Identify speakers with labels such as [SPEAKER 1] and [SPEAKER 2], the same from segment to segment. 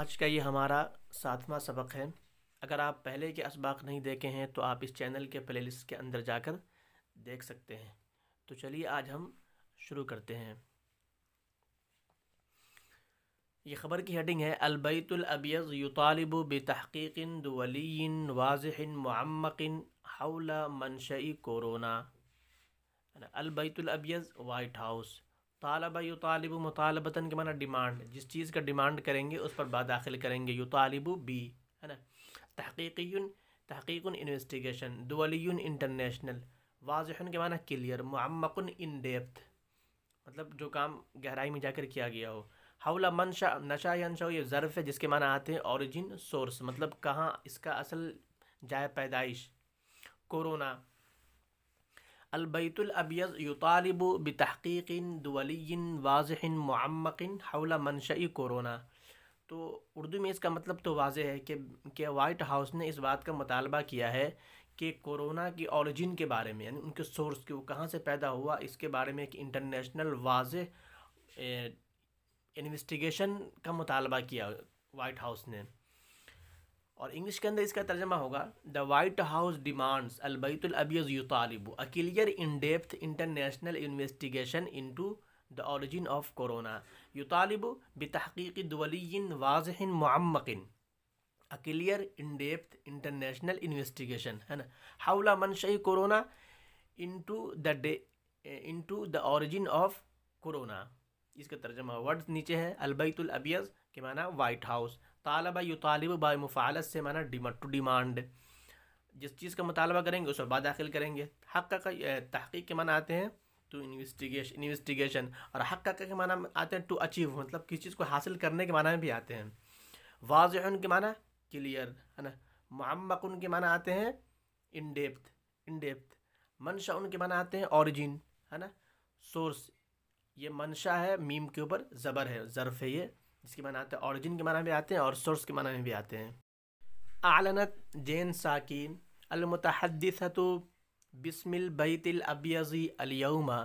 [SPEAKER 1] आज का ये हमारा सातवां सबक है अगर आप पहले के इसबाक नहीं देखे हैं तो आप इस चैनल के प्लेलिस्ट के अंदर जाकर देख सकते हैं तो चलिए आज हम शुरू करते हैं ये ख़बर की हेडिंग है अलबैतुलबियज़ अबियज़ युतालिब बतहक़ीक़ दुवलिन वाजिन मामकिन हौला मनशई कोरोना अलबैतुलबियज़ वाइट हाउस तालबा यु तालिब मुतालबता के माना डिमांड जिस चीज़ का डिमांड करेंगे उस पर दाखिल करेंगे यु तालिब बी है ना तहकी तहकीक इन्वेस्टिगेशन दुवली इंटरनेशनल वाजहन के माना क्लियर ममकन इन डेप्थ मतलब जो काम गहराई में जाकर किया गया हो हौला मनशा नशा यनशा ये ज़र्फ़ है जिसके माना आते हैं औरिजिन सोर्स मतलब कहाँ इसका असल जाए पैदाइश कोरोना अलबैतुलबियज़ युतालब बतहक़ीक़ दवली वाज ममक हौला मनशाई कोरोना तो उर्दू में इसका मतलब तो वाज है कि कि वाइट हाउस ने इस बात का मुतालबा किया है कि कोरोना की ओरिजिन के बारे में यानी उनके सोर्स के वो कहाँ से पैदा हुआ इसके बारे में एक इंटरनेशनल वाज इन्वेस्टिगेशन का मुतालबा किया वाइट हाउस ने और इंग्लिश के अंदर इसका तर्जमा होगा द वाइट हाउस डिमांड्स अलबैतुल अबीज़ a clear in depth international investigation to the origin of corona युतालिबू बतहकीकी दवली वाजहन मम्मिन a clear in depth international investigation है ना हाउला मनशई corona into the day into the origin of corona इसका तर्जमा वर्ड्स नीचे है अलबैतुल के माना वाइट हाउस तालबा यु तालिब बाय मुफ़ालत से माना डिमा टू डिमांड जिस चीज़ का मुतालबा करेंगे उस पर बाद दाखिल करेंगे हक़ का तहकीक के माना आते हैं टू इन्वेस्टिगेशन इन्वेस्टिगेशन और हक़ का के माना आते हैं टू अचीव मतलब किसी चीज़ को हासिल करने के माना में भी आते हैं वाज के माना क्लियर है ना मामक के माना आते हैं इन डेप्थ इन डेप्थ मनशा उनके माना आते हैं ऑरिजिन है ना सोर्स ये मनशा है मीम के ऊपर ज़बर है ज़र्फ़ है ये जिसके माना आते हैं ऑरिजिन के माना भी आते हैं और सोर्स के माना में भी आते हैं आलनत जैन साकिन अलमतहदसतु बिस्मिल बैतिल अबियज़ी अलयमा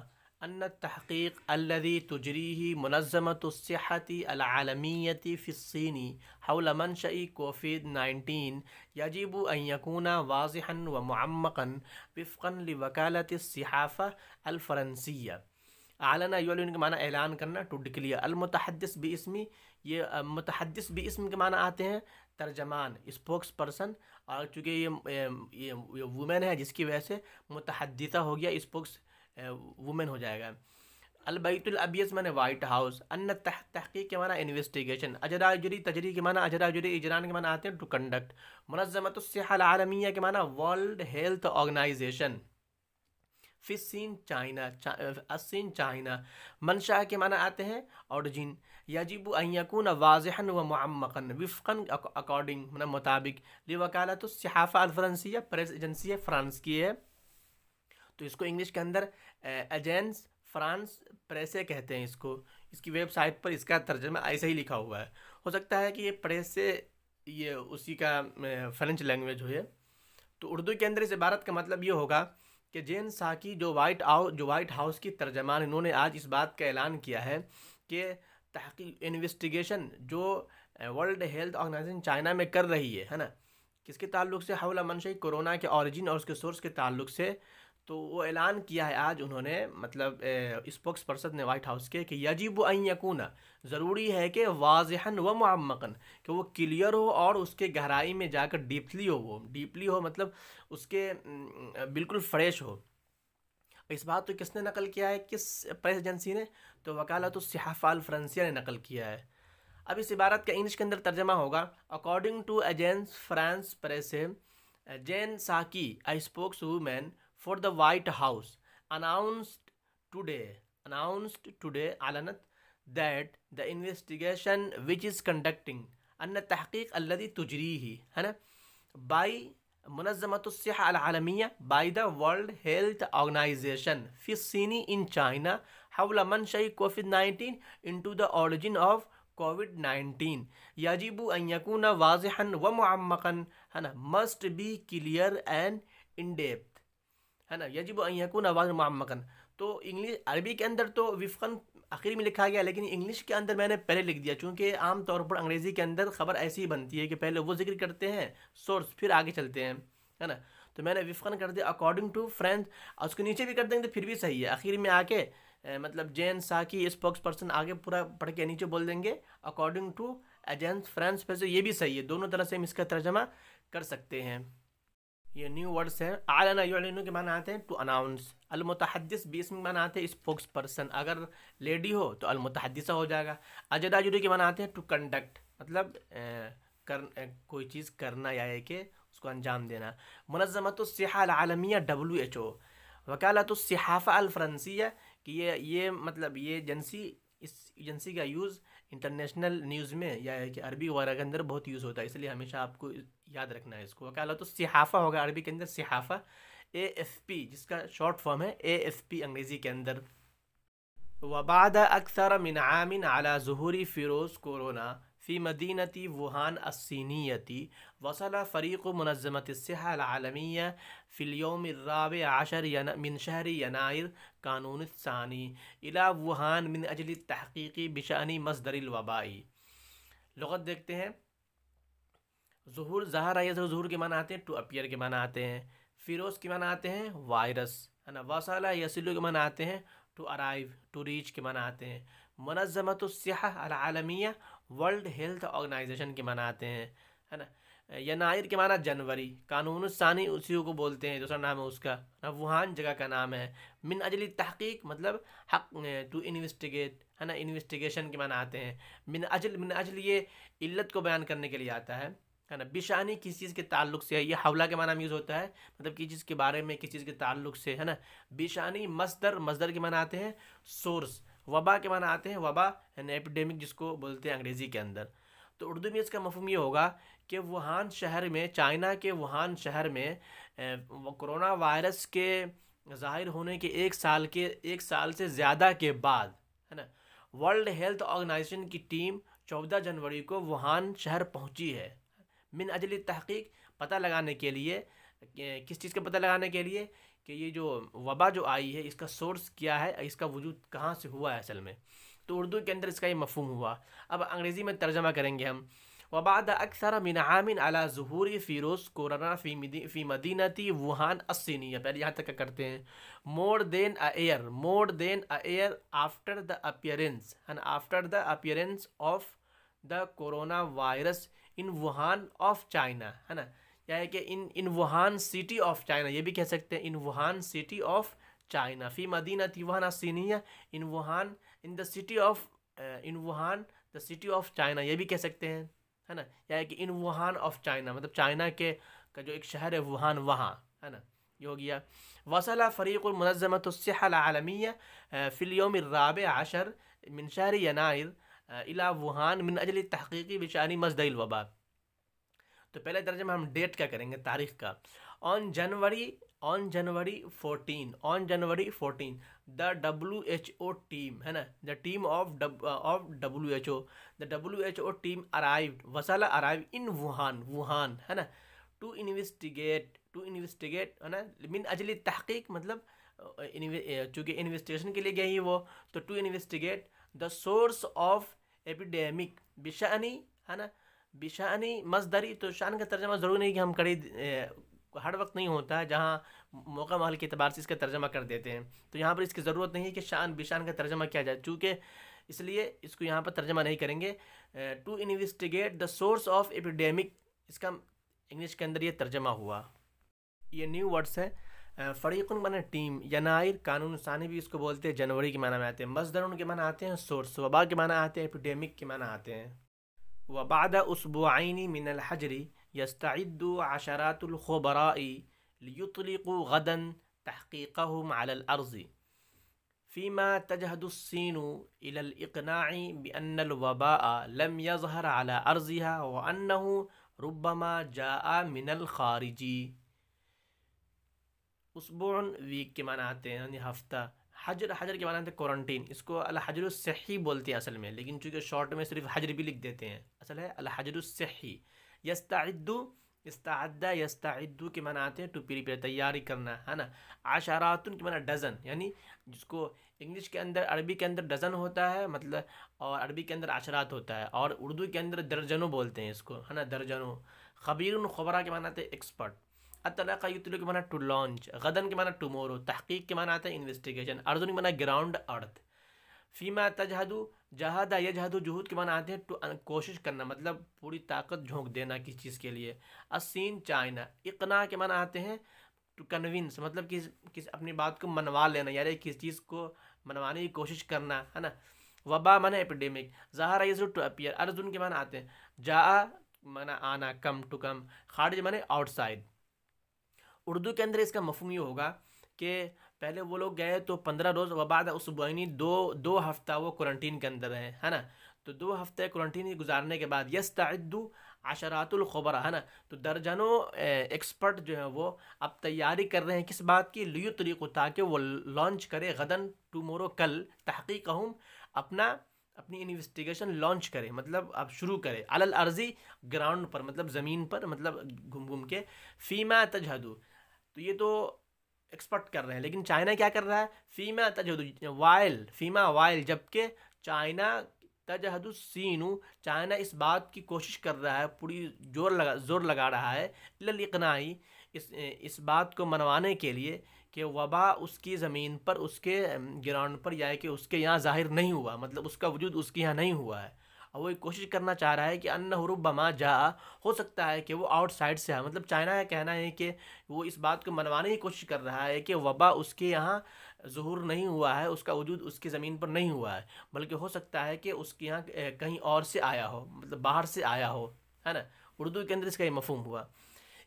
[SPEAKER 1] अन तहक़ीक अल्लि तुजरी मनज़मतसहती अलमीती फ़िस्ीनी हौलमन शई कोफिड नाइन्टीन यजीब यकूना वाजहन व मम्मन वफ़न लवकालत सहाफ़ा अलफ़रनसिया आलाना युअलिन के माना ऐलान करना टू डिक्लियर अलमतहदस भी इसमी ये मतहदस भी इसम के माना आते हैं तर्जमान स्पोक्स पर्सन और चूँकि ये ये, ये वुमेन है जिसकी वजह से मतहदसा हो गया स्पोक्स वुमेन हो जाएगा अलबैतुलबियस मैंने वाइट हाउस अन तह तहकीक के माना इन्वेस्टिगेशन अजराजरी तजरी के माना अजराजरी इजरान के माना आते हैं टू कंडक्ट मनजमत आलमिया के माना वर्ल्ड हेल्थ ऑर्गनाइजेशन फिसिन चाइना असिन चाइना मनशाह के माना आते हैं ऑरिजिन यजिब अकून वाजहन व ममकन विफ़न अकॉर्डिंग मतलब मुताबिक वक़ालत तो सहाफ़ा अलफ्रांसिया प्रेस एजेंसी है फ्रांस की है तो इसको इंग्लिश के अंदर एजेंस फ्रांस प्रेसे कहते हैं इसको इसकी वेबसाइट पर इसका तर्जमा ऐसे ही लिखा हुआ है हो सकता है कि ये प्रेसे ये उसी का फ्रेंच लैंग्वेज हो है तो उर्दू के अंदर इस इबारत का मतलब ये होगा कि जेन साकी जो वाइट हाउस जो वाइट हाउस की तर्जमान इन्होंने आज इस बात का ऐलान किया है कि तहकी इन्वेस्टिगेशन जो वर्ल्ड हेल्थ ऑर्गेनाइजेशन चाइना में कर रही है है ना किसके ताल्लुक से हवला मनशई कोरोना के ऑरिजिन और उसके सोर्स के ताल्लुक से तो वो ऐलान किया है आज उन्होंने मतलब स्पोक्स पर्सन ने वाइट हाउस के कि यजीब यकूना ज़रूरी है कि वाजहन व मक़न कि वो क्लियर हो और उसके गहराई में जाकर डीपली हो वो डीपली हो मतलब उसके बिल्कुल फ्रेश हो इस बात तो किसने नकल किया है किस प्रेस एजेंसी ने तो वकालत सहाफ़ाल फ्रांसिया ने नकल किया है अब इस इबारत का इंग्लिश के अंदर तर्जमा होगा according to Agence France Presse Jen Psaki I spokeswoman for the White House announced today announced today अलनत that the investigation which is conducting अन तहकीक अल्लदी तुजरी ही है ना बाई मुनजमत सलमिया by the World Health Organization फिसनी इन चाइना हवलमन शही COVID nineteen into the origin of COVID nineteen याजीबू अयकून वाजहन व मकन है ना must be clear and in in-depth है ना यजिब अकून आवाज़ मामकन तो इंग्लिश अरबी के अंदर तो विफ़न आखिर में लिखा गया लेकिन इंग्लिश के अंदर मैंने पहले लिख दिया चूँकि आम तौर पर अंग्रेज़ी के अंदर ख़बर ऐसी ही बनती है कि पहले वो जिक्र करते हैं सोर्स फिर आगे चलते हैं है ना तो मैंने विफ़न कर दिया अकॉर्डिंग टू फ्रेंच और उसके नीचे भी कर देंगे तो फिर भी सही है आखिर में आके मतलब जैन साकी स्पोक्स पर्सन आगे पूरा पढ़ के नीचे बोल देंगे अकॉर्डिंग टू एजेंस फ्रांस पैसे ये भी सही है दोनों तरह से हम इसका तर्जमा कर सकते हैं ये न्यू वर्ड्स हैं आलना युलिनु के माना आते हैं टू अनाउंस अलमतहदस भी इसमें माना आते हैं स्पोक्स पर्सन अगर लेडी हो तो अलमतहदसा हो जाएगा अजदा जुड़ी के माना आते हैं टू कंडक्ट मतलब ए, कर ए, कोई चीज़ करना या कि उसको अंजाम देना मनजमत सहालमिया डब्ल्यू एच ओ वकालत सहाफ़ा अलफ्रंसिया कि ये ये मतलब ये एजेंसी इस एजेंसी का यूज़ इंटरनेशनल न्यूज़ में या कि अरबी वगैरह के अंदर बहुत यूज़ होता है इसलिए हमेशा आपको याद रखना है इसको क्या तो सिहाफ़ा होगा अरबी के अंदर सिहाफ़ा ए एस पी जिसका शॉर्ट फॉर्म है ए एस पी अंग्रेज़ी के अंदर वबाद अक्सर मिन आमिन आला जहूरी फ़िरोज़ कोरोना फ़ी मदीनती वुहान अस्सीनीती वसल फ़रीक़ मनज़मत सहालमिया फ़िलयोम राब आशर मिन शहरी यनायर कानून सानी इला वुहान मिन अजल तहकीकी बिशानी मसदरवबाई लगत देखते हैं जहूर जहर आया जहूर के माना आते हैं टू अपियर के माना आते हैं फिरोज़ के माना आते हैं वायरस है ना वसाला यसिलु के माना आते हैं टू अराइव टू रीच के माना आते हैं मनजमत मनजमतलमिया वर्ल्ड हेल्थ ऑर्गेनाइजेशन के मनाते हैं है ना यनायर के माना जनवरी कानून सानी उसी को बोलते हैं दूसरा नाम है उसका वुहान जगह का नाम है मिन अजली तहकीक मतलब हक टू इन्वेस्टिगेट है ना इन्वेस्टिगेशन के माना आते हैं मिन अजल मिन अजल ये इल्लत को बयान करने के लिए आता है है ना बिशानी किस चीज़ के ताल्लुक से है ये हवला के माना यूज़ होता है मतलब किस चीज़ के बारे में किस चीज़ के ताल्लुक से है ना बिशानी मज़दर मज़दर के माना आते हैं सोर्स वबा के माना आते हैं वबा यानी एपिडेमिक जिसको बोलते हैं अंग्रेज़ी के अंदर तो उर्दू में इसका मफहम ये होगा कि वुहान शहर में चाइना के वुहान शहर में कोरोना वायरस के ज़ाहिर होने के एक साल के एक साल से ज़्यादा के बाद है ना वर्ल्ड हेल्थ ऑर्गेनाइजेशन की टीम चौदह जनवरी को वुहान शहर पहुंची है मिन अजली तहकीक पता लगाने के लिए किस चीज़ का पता लगाने के लिए कि ये जो वबा जो आई है इसका सोर्स क्या है इसका वजूद कहाँ से हुआ है असल में तो उर्दू के अंदर इसका ये मफहम हुआ अब अंग्रेज़ी में तर्जमा करेंगे हम वबाद अक्सर मिन आमिन अला जहूर फ़िरोज़ कोरोना फ़ी मदीनती वुहान अस्सीनिया पहले यहाँ तक करते हैं more than a year more than a year after the appearance and after the appearance of the corona virus in Wuhan of China है ना यानी कि in in Wuhan city of China ये भी कह सकते हैं in Wuhan city of China फ़ी मदीना थी सीनिया in Wuhan in the city of in Wuhan the city of China ये भी कह सकते हैं है ना यानी कि इन वुहान ऑफ चाइना मतलब चाइना के का जो एक शहर है वुहान वहाँ है ना ये हो गया वसल फ़रीक़ मनज़मत आलमिया फ़िलयोम राब आशर मिन शहर यनायर इला वुहान मिन अजल तहक़ीकी बिशानी मजदल वबा तो पहले दर्जे में हम डेट क्या करेंगे तारीख का on January on January 14 on January 14 the W H O team है ना the team of of W H O the W H O team arrive वसाला अराइव इन वुहान वुहान है ना टू इन्वेस्टिगेट टू इन्वेस्टिगेट है ना मिन अजली तहकीक मतलब uh, uh, चूँकि इन्वेस्टिगेशन के लिए गई वो तो to investigate the source of epidemic बिशानी है ना बिशानी मजदरी तो शान का तर्जमा ज़रूरी नहीं कि हम कड़ी हर वक्त नहीं होता है जहाँ मौका माल के अतबार से इसका तर्जमा कर देते हैं तो यहाँ पर इसकी ज़रूरत नहीं है कि शान बिशान का तर्जमा किया जाए चूँकि इसलिए इसको यहाँ पर तर्जमा नहीं करेंगे to investigate the source of epidemic इसका इंग्लिश के अंदर ये तर्जमा हुआ ये न्यू वर्ड्स है फ़रीक़ुन माने टीम यनायर कानून सानी भी इसको बोलते हैं जनवरी के माना में आते हैं मजदर उनके माना आते हैं सोर्स वबा के माना आते हैं एपिडेमिक के माना आते हैं وبعد أسبوعين من الحجر يستعد عشرات الخبراء ليطلقوا غدا تحقيقهم على الأرض فيما تجهد الصين إلى الإقناع بأن الوباء لم يظهر على أرضها وأنه ربما جاء من الخارج أسبوع في के يعني هفته हजर हजर के माना क्वारंटीन इसको अलहजरसही बोलते हैं असल में लेकिन चूँकि शॉर्ट में सिर्फ हजर भी लिख देते हैं असल है अलहजरसही सही यस्ताद्दू इस्तादा यस्ताद्दू के माना आते हैं टू प्रिपेयर तैयारी करना है ना आशारातुन के माना डज़न यानी जिसको इंग्लिश के अंदर अरबी के अंदर डज़न होता है मतलब और अरबी के अंदर आशरात होता है और उर्दू के अंदर दर्जनों बोलते हैं इसको है ना दर्जनों खबीर खबरा के माना आते हैं एक्सपर्ट अतला का युतल के माना टू लॉन्च गदन के माना टमोरो तहकीक के माना आता है इन्वेस्टिगेशन अर्जुन के माना ग्राउंड अर्थ फीमा तजहदू जहादा जहादू जहूद के माना आते हैं टू कोशिश करना मतलब पूरी ताकत झोंक देना किस चीज़ के लिए असीन चाइना इकना के माना आते हैं टू कन्विंस मतलब किस किस अपनी बात को मनवा लेना यानी किस चीज़ को मनवाने की कोशिश करना है ना वबा माना एपिडेमिक जहार यजू टू अपियर अर्जुन के माना आते हैं जा माना आना कम टू कम खारिज माने आउटसाइड उर्दू के अंदर इसका मफहम ये होगा कि पहले वो लोग गए तो पंद्रह रोज़ उस बनी दो दो हफ्ता वो क्वारंटीन के अंदर रहे है ना तो दो हफ्ते क्वारंटीन गुजारने के बाद यस तद्दू आशरातुलखबर है ना तो दर्जनों एक्सपर्ट जो है वो अब तैयारी कर रहे हैं किस बात की लियो तरीक़ो ताकि वो लॉन्च करे गदन टमोरो कल तहकीक हम अपना अपनी इन्वेस्टिगेशन लॉन्च करें मतलब अब शुरू करें अलल अर्जी ग्राउंड पर मतलब ज़मीन पर मतलब घूम घूम के फ़ीमा तजहदू तो ये तो एक्सपर्ट कर रहे हैं लेकिन चाइना क्या कर रहा है फीमा तजहद वायल फीमा वाइल जबकि चाइना तजहद सीनू चाइना इस बात की कोशिश कर रहा है पूरी जोर लगा जोर लगा रहा है ललकनाई इस इस बात को मनवाने के लिए कि वबा उसकी ज़मीन पर उसके ग्राउंड पर या कि उसके यहाँ ज़ाहिर नहीं हुआ मतलब उसका वजूद उसके यहाँ नहीं हुआ है और वो कोशिश करना चाह रहा है कि अन्न हरुबमा जा हो सकता है कि वो आउटसाइड से है मतलब चाइना का कहना है कि वो इस बात को मनवाने की कोशिश कर रहा है कि वबा उसके यहाँ जहूर नहीं हुआ है उसका वजूद उसकी ज़मीन पर नहीं हुआ है बल्कि हो सकता है कि उसके यहाँ कहीं और से आया हो मतलब बाहर से आया हो है ना उर्दू के अंदर इसका ये मफहम हुआ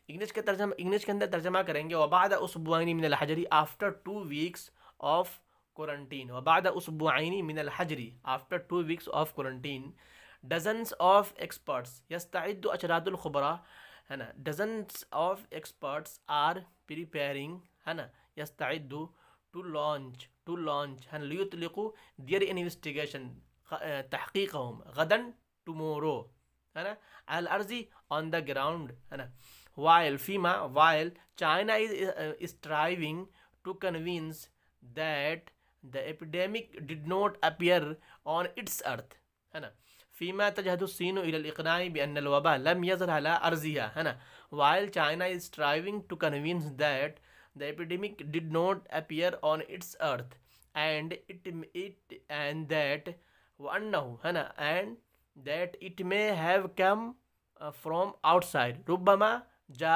[SPEAKER 1] इंग्लिश का तर्जमा इंग्लिश के अंदर तर्जमा करेंगे वबाद उसबुआनी मिनल हजरी after two weeks of quarantine वबाद उसबुआनी मिनल हजरी after two weeks of quarantine dozens of experts يستعد أشراط الخبراء है ना dozens of experts are preparing yes ना يستعد to launch to launch है ليطلقوا their investigation تحقيقهم غدا tomorrow هنا ना على الأرض on the ground هنا while FEMA while China is, uh, striving to convince that the epidemic did not appear on its earth هنا फ़ीमा इकनाई B अन वबा lump यज़र अला अर्जिया है ना while China is striving to convince that the epidemic did not appear on its earth and it it and that one है ना and that it may have come from outside रुबमा जा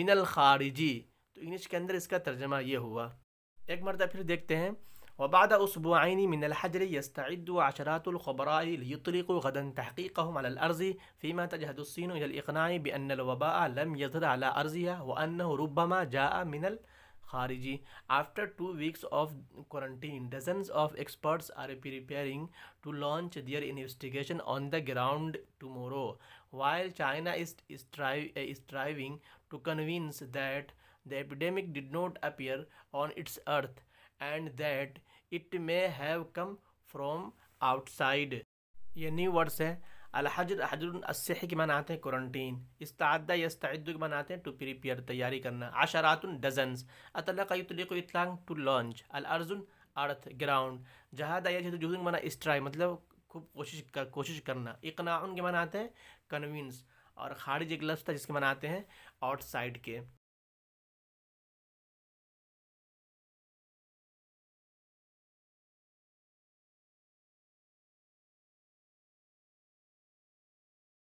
[SPEAKER 1] मिनल खारिजी तो इंग्लिश के अंदर इसका तर्जमा ये हुआ एक मरतब फिर देखते हैं وبعد أسبوعين من الحجر يستعد عشرات الخبراء ليطلقوا غدا تحقيقهم على الأرض فيما تجهد الصين إلى الإقناع بأن الوباء لم يظهر على أرضها وأنه ربما جاء من ال After two weeks of quarantine, dozens of experts are preparing to launch their investigation on the ground tomorrow. While China is, is striving to convince that the epidemic did not appear on its earth, and that it may have come from outside ये new words है अलहजर हजर के माना आते हैं quarantine इस्तादा यस्तद के मनाते आते हैं टू प्रिपेयर तैयारी करना आशरातन डजन्स इतलांग टू लॉन्च अर्जुन अर्थ ग्राउंड जहादा जुजुन माना स्ट्राई मतलब खूब कोशिश कर, कोशिश करना इकना उनके मनाते आते हैं कन्विंस और खारिज एक लफ्ज़ था जिसके मनाते हैं आउटसाइड के